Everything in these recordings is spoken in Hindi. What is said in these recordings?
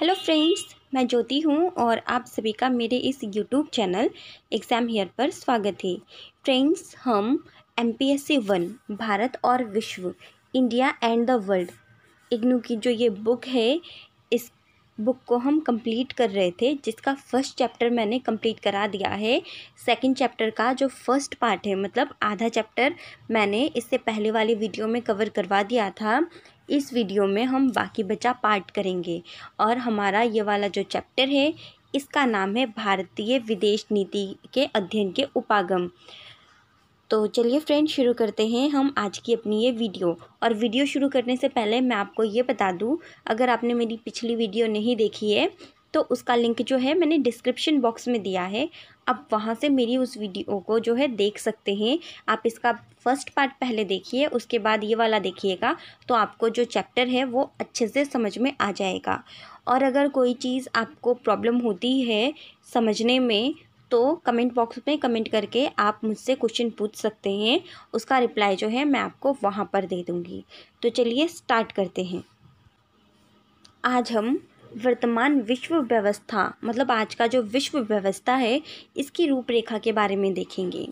हेलो फ्रेंड्स मैं ज्योति हूँ और आप सभी का मेरे इस यूट्यूब चैनल एग्ज़ाम हेयर पर स्वागत है फ्रेंड्स हम M P S C one Bharat और विश्व India and the world IGNOU की जो ये बुक है इस बुक को हम कंप्लीट कर रहे थे जिसका फर्स्ट चैप्टर मैंने कंप्लीट करा दिया है सेकंड चैप्टर का जो फर्स्ट पार्ट है मतलब आधा चैप्टर मैंने इससे पहले वाली वीडियो में कवर करवा दिया था इस वीडियो में हम बाकी बचा पार्ट करेंगे और हमारा ये वाला जो चैप्टर है इसका नाम है भारतीय विदेश नीति के अध्ययन के उपागम तो चलिए फ्रेंड शुरू करते हैं हम आज की अपनी ये वीडियो और वीडियो शुरू करने से पहले मैं आपको ये बता दूं अगर आपने मेरी पिछली वीडियो नहीं देखी है तो उसका लिंक जो है मैंने डिस्क्रिप्शन बॉक्स में दिया है आप वहाँ से मेरी उस वीडियो को जो है देख सकते हैं आप इसका फर्स्ट पार्ट पहले देखिए उसके बाद ये वाला देखिएगा तो आपको जो चैप्टर है वो अच्छे से समझ में आ जाएगा और अगर कोई चीज़ आपको प्रॉब्लम होती है समझने में तो कमेंट बॉक्स में कमेंट करके आप मुझसे क्वेश्चन पूछ सकते हैं उसका रिप्लाई जो है मैं आपको वहाँ पर दे दूँगी तो चलिए स्टार्ट करते हैं आज हम वर्तमान विश्व व्यवस्था मतलब आज का जो विश्व व्यवस्था है इसकी रूपरेखा के बारे में देखेंगे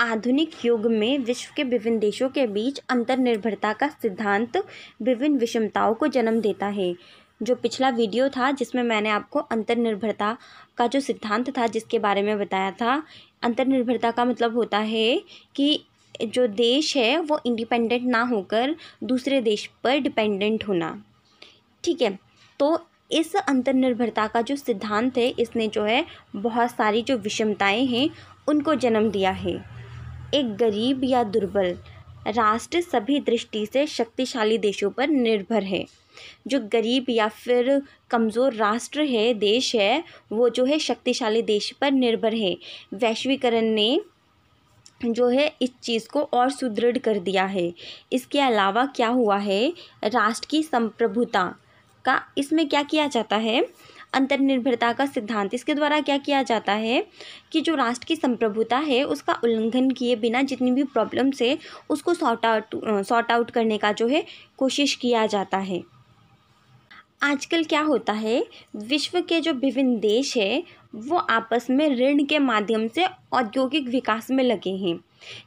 आधुनिक युग में विश्व के विभिन्न देशों के बीच अंतर्निर्भरता का सिद्धांत विभिन्न विषमताओं को जन्म देता है जो पिछला वीडियो था जिसमें मैंने आपको अंतर्निर्भरता का जो सिद्धांत था जिसके बारे में बताया था अंतर्निर्भरता का मतलब होता है कि जो देश है वो इंडिपेंडेंट ना होकर दूसरे देश पर डिपेंडेंट होना ठीक है तो इस अंतर्निर्भरता का जो सिद्धांत है इसने जो है बहुत सारी जो विषमताएं हैं उनको जन्म दिया है एक गरीब या दुर्बल राष्ट्र सभी दृष्टि से शक्तिशाली देशों पर निर्भर है जो गरीब या फिर कमज़ोर राष्ट्र है देश है वो जो है शक्तिशाली देश पर निर्भर है वैश्वीकरण ने जो है इस चीज़ को और सुदृढ़ कर दिया है इसके अलावा क्या हुआ है राष्ट्र की संप्रभुता का इसमें क्या किया जाता है अंतर्निर्भरता का सिद्धांत इसके द्वारा क्या किया जाता है कि जो राष्ट्र की संप्रभुता है उसका उल्लंघन किए बिना जितनी भी प्रॉब्लम्स है उसको सॉर्ट आउट सॉर्ट आउट करने का जो है कोशिश किया जाता है आजकल क्या होता है विश्व के जो विभिन्न देश है वो आपस में ऋण के माध्यम से औद्योगिक विकास में लगे हैं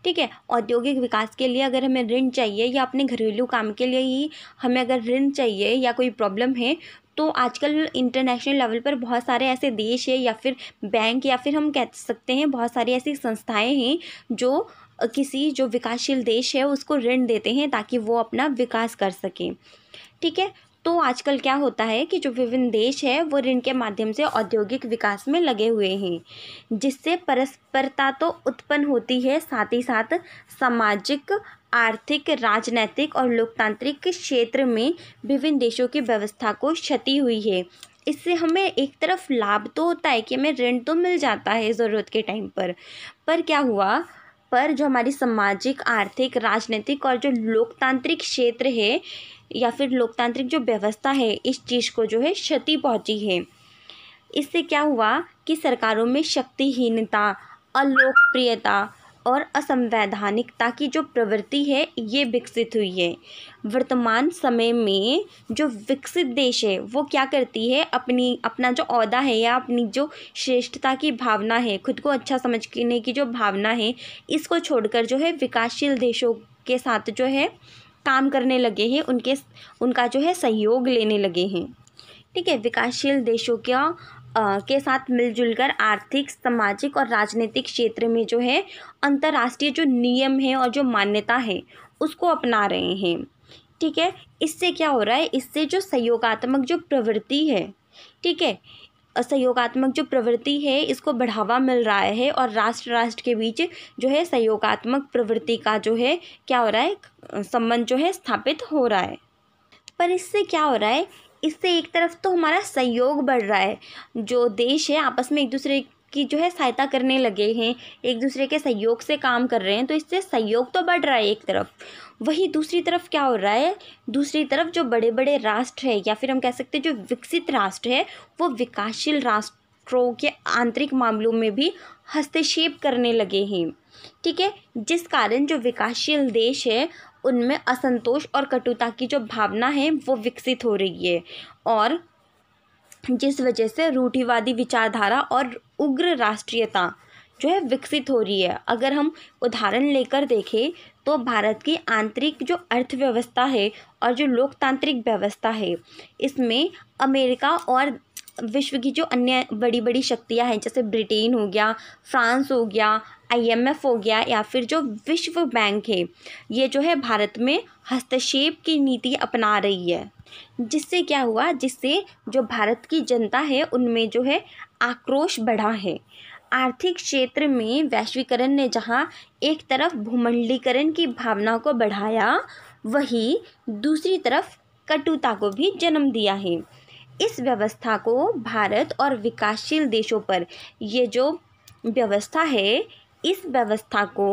ठीक है औद्योगिक विकास के लिए अगर हमें ऋण चाहिए या अपने घरेलू काम के लिए ही हमें अगर ऋण चाहिए या कोई प्रॉब्लम है तो आजकल इंटरनेशनल लेवल पर बहुत सारे ऐसे देश है या फिर बैंक या फिर हम कह सकते हैं बहुत सारी ऐसी संस्थाएं हैं जो किसी जो विकासशील देश है उसको ऋण देते हैं ताकि वो अपना विकास कर सकें ठीक है तो आजकल क्या होता है कि जो विभिन्न देश है वो ऋण के माध्यम से औद्योगिक विकास में लगे हुए हैं जिससे परस्परता तो उत्पन्न होती है साथ ही साथ सामाजिक आर्थिक राजनैतिक और लोकतांत्रिक क्षेत्र में विभिन्न देशों की व्यवस्था को क्षति हुई है इससे हमें एक तरफ लाभ तो होता है कि हमें ऋण तो मिल जाता है ज़रूरत के टाइम पर पर क्या हुआ पर जो हमारी सामाजिक आर्थिक राजनीतिक और जो लोकतांत्रिक क्षेत्र है या फिर लोकतांत्रिक जो व्यवस्था है इस चीज़ को जो है क्षति पहुंची है इससे क्या हुआ कि सरकारों में शक्तिहीनता अलोकप्रियता और असंवैधानिकता की जो प्रवृत्ति है ये विकसित हुई है वर्तमान समय में जो विकसित देश है वो क्या करती है अपनी अपना जो अहदा है या अपनी जो श्रेष्ठता की भावना है खुद को अच्छा समझने की जो भावना है इसको छोड़कर जो है विकासशील देशों के साथ जो है काम करने लगे हैं उनके उनका जो है सहयोग लेने लगे हैं ठीक है विकासशील देशों का के साथ मिलजुल कर आर्थिक सामाजिक और राजनीतिक क्षेत्र में जो है अंतर्राष्ट्रीय जो नियम है और जो मान्यता है उसको अपना रहे हैं ठीक है इससे क्या हो रहा है इससे जो सहयोगात्मक जो प्रवृत्ति है ठीक है सहयोगात्मक जो प्रवृत्ति है इसको बढ़ावा मिल रहा है और राष्ट्र राष्ट्र के बीच जो है सहयोगात्मक प्रवृत्ति का जो है क्या हो रहा है संबंध जो है स्थापित हो रहा है पर इससे क्या हो रहा है इससे एक तरफ तो हमारा सहयोग बढ़ रहा है जो देश है आपस में एक दूसरे की जो है सहायता करने लगे हैं एक दूसरे के सहयोग से काम कर रहे हैं तो इससे सहयोग तो बढ़ रहा है एक तरफ वही दूसरी तरफ क्या हो रहा है दूसरी तरफ जो बड़े बड़े राष्ट्र है या फिर हम कह सकते हैं जो विकसित राष्ट्र है वो विकासशील राष्ट्र राष्ट्रों के आंतरिक मामलों में भी हस्तक्षेप करने लगे हैं ठीक है जिस कारण जो विकासशील देश है उनमें असंतोष और कटुता की जो भावना है वो विकसित हो रही है और जिस वजह से रूढ़िवादी विचारधारा और उग्र राष्ट्रीयता जो है विकसित हो रही है अगर हम उदाहरण लेकर देखें तो भारत की आंतरिक जो अर्थव्यवस्था है और जो लोकतांत्रिक व्यवस्था है इसमें अमेरिका और विश्व की जो अन्य बड़ी बड़ी शक्तियां हैं जैसे ब्रिटेन हो गया फ्रांस हो गया आईएमएफ हो गया या फिर जो विश्व बैंक है ये जो है भारत में हस्तक्षेप की नीति अपना रही है जिससे क्या हुआ जिससे जो भारत की जनता है उनमें जो है आक्रोश बढ़ा है आर्थिक क्षेत्र में वैश्वीकरण ने जहाँ एक तरफ भूमंडलीकरण की भावना को बढ़ाया वही दूसरी तरफ कटुता को भी जन्म दिया है इस व्यवस्था को भारत और विकासशील देशों पर ये जो व्यवस्था है इस व्यवस्था को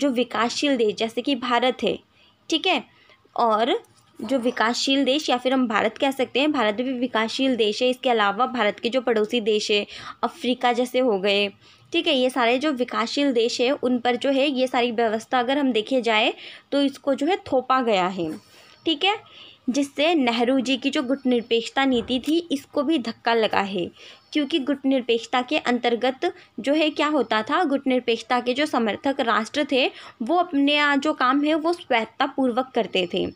जो विकासशील देश जैसे कि भारत है ठीक है और जो विकासशील देश या फिर हम भारत कह सकते हैं भारत भी विकासशील देश है इसके अलावा भारत के जो पड़ोसी देश है अफ्रीका जैसे हो गए ठीक है ये सारे जो विकासशील देश है उन पर जो है ये सारी व्यवस्था अगर हम देखे जाए तो इसको जो है थोपा गया है ठीक है जिससे नेहरू जी की जो गुटनिरपेक्षता निरपेक्षता नीति थी इसको भी धक्का लगा है क्योंकि गुट निरपेक्षता के अंतर्गत जो है क्या होता था गुटनिरपेक्षता निरपेक्षता के जो समर्थक राष्ट्र थे वो अपने जो काम है वो पूर्वक करते थे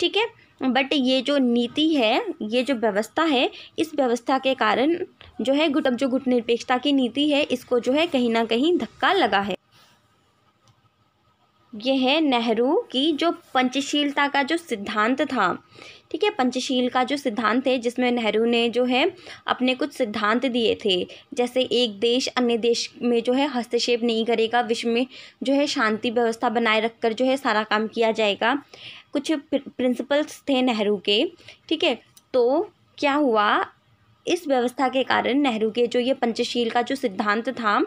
ठीक है बट ये जो नीति है ये जो व्यवस्था है इस व्यवस्था के कारण जो है गुट जो गुटनिरपेक्षता निरपेक्षता की नीति है इसको जो है कहीं ना कहीं धक्का लगा है यह है नेहरू की जो पंचशीलता का जो सिद्धांत था ठीक है पंचशील का जो सिद्धांत है जिसमें नेहरू ने जो है अपने कुछ सिद्धांत दिए थे जैसे एक देश अन्य देश में जो है हस्तक्षेप नहीं करेगा विश्व में जो है शांति व्यवस्था बनाए रखकर जो है सारा काम किया जाएगा कुछ प्रिंसिपल्स थे नेहरू के ठीक है तो क्या हुआ इस व्यवस्था के कारण नेहरू के जो ये पंचशील का जो सिद्धांत था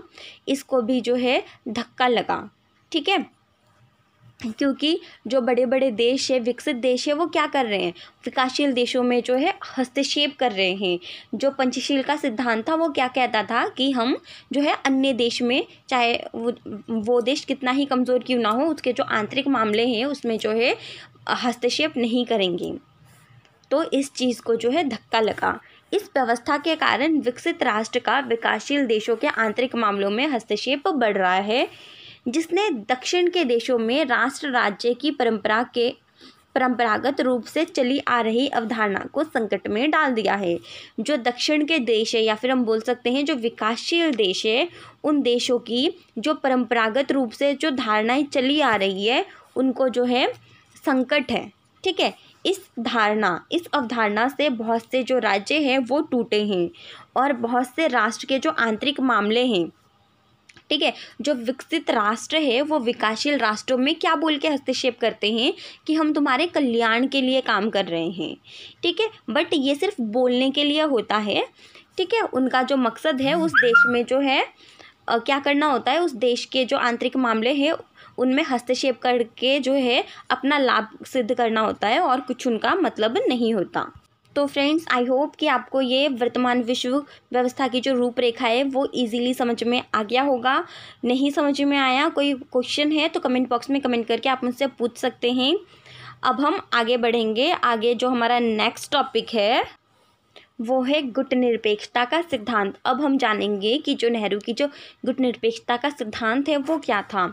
इसको भी जो है धक्का लगा ठीक है क्योंकि जो बड़े बड़े देश है विकसित देश है वो क्या कर रहे हैं विकासशील देशों में जो है हस्तक्षेप कर रहे हैं जो पंचशील का सिद्धांत था वो क्या कहता था कि हम जो है अन्य देश में चाहे वो देश कितना ही कमज़ोर क्यों ना हो उसके जो आंतरिक मामले हैं उसमें जो है हस्तक्षेप नहीं करेंगे तो इस चीज़ को जो है धक्का लगा इस व्यवस्था के कारण विकसित राष्ट्र का विकासशील देशों के आंतरिक मामलों में हस्तक्षेप बढ़ रहा है जिसने दक्षिण के देशों में राष्ट्र राज्य की परंपरा के परंपरागत रूप से चली आ रही अवधारणा को संकट में डाल दिया है जो दक्षिण के देश है या फिर हम बोल सकते हैं जो विकासशील देश है उन देशों की जो परंपरागत रूप से जो धारणाएं चली आ रही है उनको जो है संकट है ठीक है इस धारणा इस अवधारणा से बहुत से जो राज्य हैं वो टूटे हैं और बहुत से राष्ट्र के जो आंतरिक मामले हैं ठीक है जो विकसित राष्ट्र है वो विकासशील राष्ट्रों में क्या बोल के हस्तक्षेप करते हैं कि हम तुम्हारे कल्याण के लिए काम कर रहे हैं ठीक है बट ये सिर्फ बोलने के लिए होता है ठीक है उनका जो मकसद है उस देश में जो है आ, क्या करना होता है उस देश के जो आंतरिक मामले हैं उनमें हस्तक्षेप करके जो है अपना लाभ सिद्ध करना होता है और कुछ उनका मतलब नहीं होता तो फ्रेंड्स आई होप कि आपको ये वर्तमान विश्व व्यवस्था की जो रूपरेखा है वो इजीली समझ में आ गया होगा नहीं समझ में आया कोई क्वेश्चन है तो कमेंट बॉक्स में कमेंट करके आप मुझसे पूछ सकते हैं अब हम आगे बढ़ेंगे आगे जो हमारा नेक्स्ट टॉपिक है वो है गुटनिरपेक्षता का सिद्धांत अब हम जानेंगे कि जो नेहरू की जो गुट निरपेक्षता का सिद्धांत है वो क्या था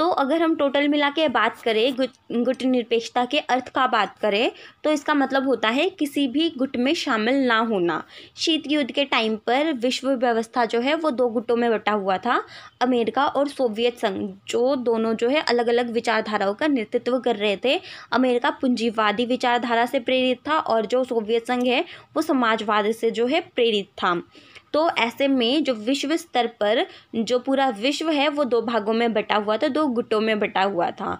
तो अगर हम टोटल मिला के बात करें गुट गुट निरपेक्षता के अर्थ का बात करें तो इसका मतलब होता है किसी भी गुट में शामिल ना होना शीत युद्ध के टाइम पर विश्व व्यवस्था जो है वो दो गुटों में बटा हुआ था अमेरिका और सोवियत संघ जो दोनों जो है अलग अलग विचारधाराओं का नेतृत्व कर रहे थे अमेरिका पूंजीवादी विचारधारा से प्रेरित था और जो सोवियत संघ है वो समाजवाद से जो है प्रेरित था तो ऐसे में जो विश्व स्तर पर जो पूरा विश्व है वो दो भागों में बटा हुआ था दो गुटों में बटा हुआ था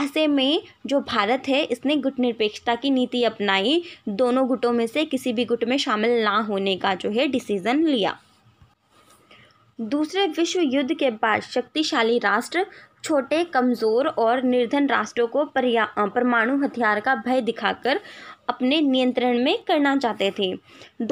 ऐसे में जो भारत है इसने गुट निरपेक्षता की नीति अपनाई दोनों गुटों में से किसी भी गुट में शामिल ना होने का जो है डिसीज़न लिया दूसरे विश्व युद्ध के बाद शक्तिशाली राष्ट्र छोटे कमज़ोर और निर्धन राष्ट्रों को परमाणु हथियार का भय दिखाकर अपने नियंत्रण में करना चाहते थे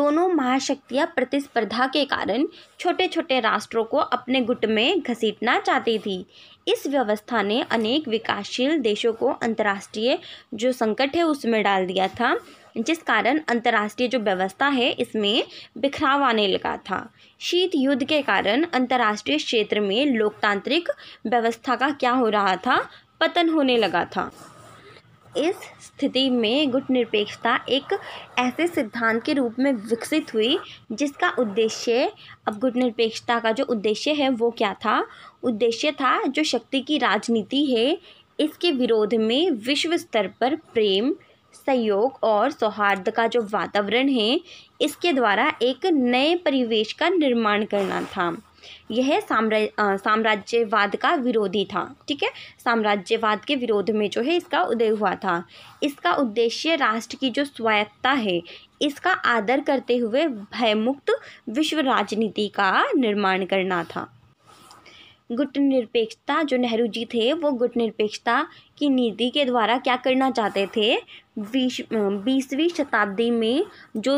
दोनों महाशक्तियां प्रतिस्पर्धा के कारण छोटे छोटे राष्ट्रों को अपने गुट में घसीटना चाहती थी इस व्यवस्था ने अनेक विकासशील देशों को अंतर्राष्ट्रीय जो संकट है उसमें डाल दिया था जिस कारण अंतर्राष्ट्रीय जो व्यवस्था है इसमें बिखराव आने लगा था शीत युद्ध के कारण अंतर्राष्ट्रीय क्षेत्र में लोकतांत्रिक व्यवस्था का क्या हो रहा था पतन होने लगा था इस स्थिति में गुट निरपेक्षता एक ऐसे सिद्धांत के रूप में विकसित हुई जिसका उद्देश्य अब गुट निरपेक्षता का जो उद्देश्य है वो क्या था उद्देश्य था जो शक्ति की राजनीति है इसके विरोध में विश्व स्तर पर प्रेम सहयोग और सौहार्द का जो वातावरण है इसके द्वारा एक नए परिवेश का निर्माण करना था यह साम्राज्यवाद का विरोधी था ठीक है साम्राज्यवाद के विरोध में जो है इसका उदय हुआ था इसका उद्देश्य राष्ट्र की जो स्वायत्ता है इसका आदर करते हुए भयमुक्त विश्व राजनीति का निर्माण करना था गुट निरपेक्षता जो नेहरू जी थे वो गुट निरपेक्षता की नीति के द्वारा क्या करना चाहते थे बीस बीसवीं शताब्दी में जो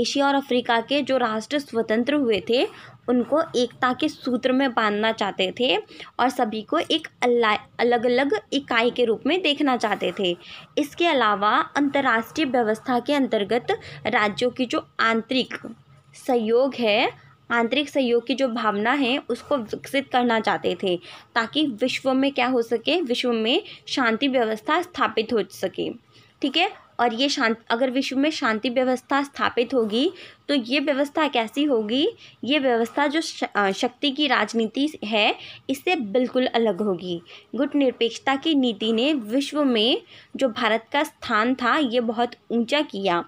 एशिया और अफ्रीका के जो राष्ट्र स्वतंत्र हुए थे उनको एकता के सूत्र में बांधना चाहते थे और सभी को एक अलग अलग इकाई के रूप में देखना चाहते थे इसके अलावा अंतर्राष्ट्रीय व्यवस्था के अंतर्गत राज्यों की जो आंतरिक सहयोग है आंतरिक सहयोग की जो भावना है उसको विकसित करना चाहते थे ताकि विश्व में क्या हो सके विश्व में शांति व्यवस्था स्थापित हो सके ठीक है और ये शांत अगर विश्व में शांति व्यवस्था स्थापित होगी तो ये व्यवस्था कैसी होगी ये व्यवस्था जो शक्ति की राजनीति है इससे बिल्कुल अलग होगी गुट निरपेक्षता की नीति ने विश्व में जो भारत का स्थान था ये बहुत ऊंचा किया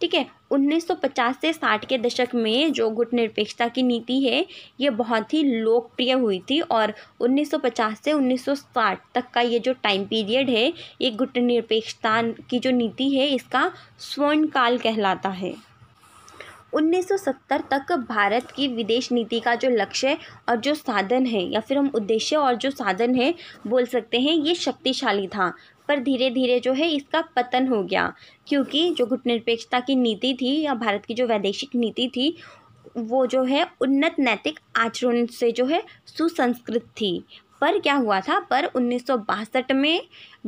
ठीक है 1950 से 60 के दशक में जो गुट निरपेक्षता की नीति है ये बहुत ही लोकप्रिय हुई थी और 1950 से 1960 तक का ये जो टाइम पीरियड है ये गुट निरपेक्षता की जो नीति है इसका स्वर्ण काल कहलाता है 1970 तक भारत की विदेश नीति का जो लक्ष्य और जो साधन है या फिर हम उद्देश्य और जो साधन है बोल सकते हैं ये शक्तिशाली था पर धीरे धीरे जो है इसका पतन हो गया क्योंकि जो घुटनिरपेक्षता की नीति थी या भारत की जो वैदेशिक नीति थी वो जो है उन्नत नैतिक आचरण से जो है सुसंस्कृत थी पर क्या हुआ था पर उन्नीस में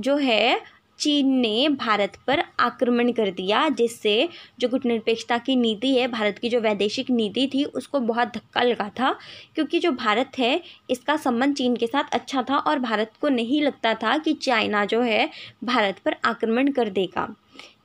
जो है चीन ने भारत पर आक्रमण कर दिया जिससे जो गुटनिरपेक्षता की नीति है भारत की जो वैदेशिक नीति थी उसको बहुत धक्का लगा था क्योंकि जो भारत है इसका संबंध चीन के साथ अच्छा था और भारत को नहीं लगता था कि चाइना जो है भारत पर आक्रमण कर देगा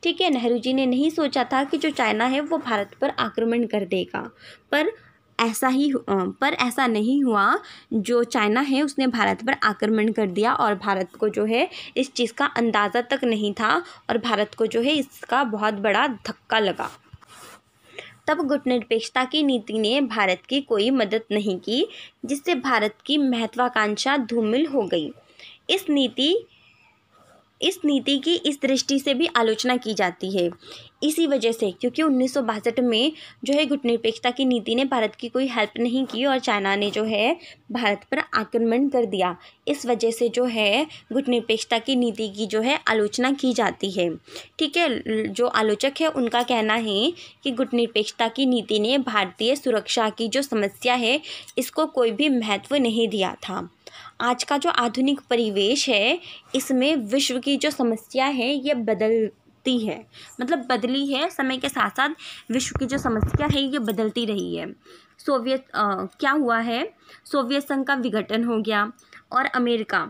ठीक है नेहरू जी ने नहीं सोचा था कि जो चाइना है वो भारत पर आक्रमण कर देगा पर ऐसा ही पर ऐसा नहीं हुआ जो चाइना है उसने भारत पर आक्रमण कर दिया और भारत को जो है इस चीज़ का अंदाज़ा तक नहीं था और भारत को जो है इसका बहुत बड़ा धक्का लगा तब गुटनिरपेक्षता की नीति ने भारत की कोई मदद नहीं की जिससे भारत की महत्वाकांक्षा धूमिल हो गई इस नीति इस नीति की इस दृष्टि से भी आलोचना की जाती है इसी वजह से क्योंकि उन्नीस में जो है गुटनिरपेक्षता की नीति ने भारत की कोई हेल्प नहीं की और चाइना ने जो है भारत पर आक्रमण कर दिया इस वजह से जो है गुटनिरपेक्षता की नीति की जो है आलोचना की जाती है ठीक है जो आलोचक है उनका कहना है कि गुटनिरपेक्षता की नीति ने भारतीय सुरक्षा की जो समस्या है इसको कोई भी महत्व नहीं दिया था आज का जो आधुनिक परिवेश है इसमें विश्व की जो समस्या है ये बदलती है मतलब बदली है समय के साथ साथ विश्व की जो समस्या है ये बदलती रही है सोवियत आ, क्या हुआ है सोवियत संघ का विघटन हो गया और अमेरिका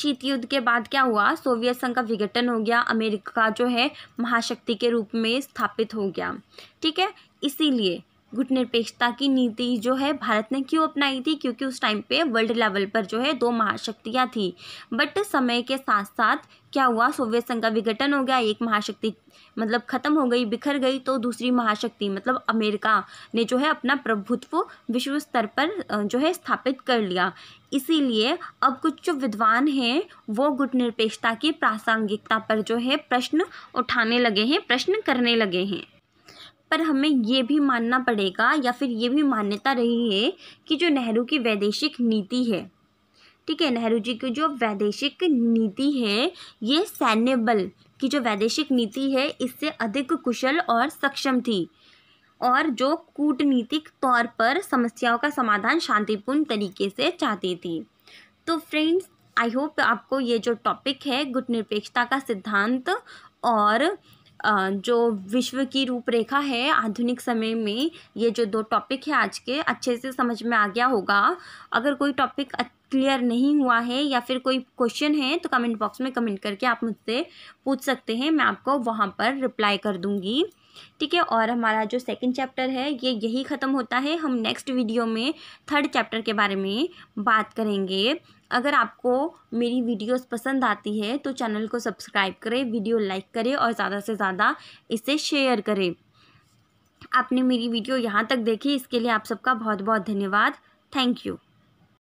शीत युद्ध के बाद क्या हुआ सोवियत संघ का विघटन हो गया अमेरिका जो है महाशक्ति के रूप में स्थापित हो गया ठीक है इसीलिए गुट निरपेक्षता की नीति जो है भारत ने क्यों अपनाई थी क्योंकि उस टाइम पे वर्ल्ड लेवल पर जो है दो महाशक्तियाँ थी बट समय के साथ साथ क्या हुआ सोवियत संघ का विघटन हो गया एक महाशक्ति मतलब ख़त्म हो गई बिखर गई तो दूसरी महाशक्ति मतलब अमेरिका ने जो है अपना प्रभुत्व विश्व स्तर पर जो है स्थापित कर लिया इसीलिए अब कुछ जो विद्वान हैं वो गुट निरपेक्षता की प्रासंगिकता पर जो है प्रश्न उठाने लगे हैं प्रश्न करने लगे हैं पर हमें ये भी मानना पड़ेगा या फिर ये भी मान्यता रही है कि जो नेहरू की वैदेशिक नीति है ठीक है नेहरू जी की जो वैदेशिक नीति है ये सैन्य बल की जो वैदेशिक नीति है इससे अधिक कुशल और सक्षम थी और जो कूटनीतिक तौर पर समस्याओं का समाधान शांतिपूर्ण तरीके से चाहती थी तो फ्रेंड्स आई होप आपको ये जो टॉपिक है गुटनिरपेक्षता का सिद्धांत और जो विश्व की रूपरेखा है आधुनिक समय में ये जो दो टॉपिक है आज के अच्छे से समझ में आ गया होगा अगर कोई टॉपिक क्लियर नहीं हुआ है या फिर कोई क्वेश्चन है तो कमेंट बॉक्स में कमेंट करके आप मुझसे पूछ सकते हैं मैं आपको वहाँ पर रिप्लाई कर दूँगी ठीक है और हमारा जो सेकंड चैप्टर है ये यही ख़त्म होता है हम नेक्स्ट वीडियो में थर्ड चैप्टर के बारे में बात करेंगे अगर आपको मेरी वीडियोस पसंद आती है तो चैनल को सब्सक्राइब करें वीडियो लाइक करें और ज़्यादा से ज़्यादा इसे शेयर करें आपने मेरी वीडियो यहाँ तक देखी इसके लिए आप सबका बहुत बहुत धन्यवाद थैंक यू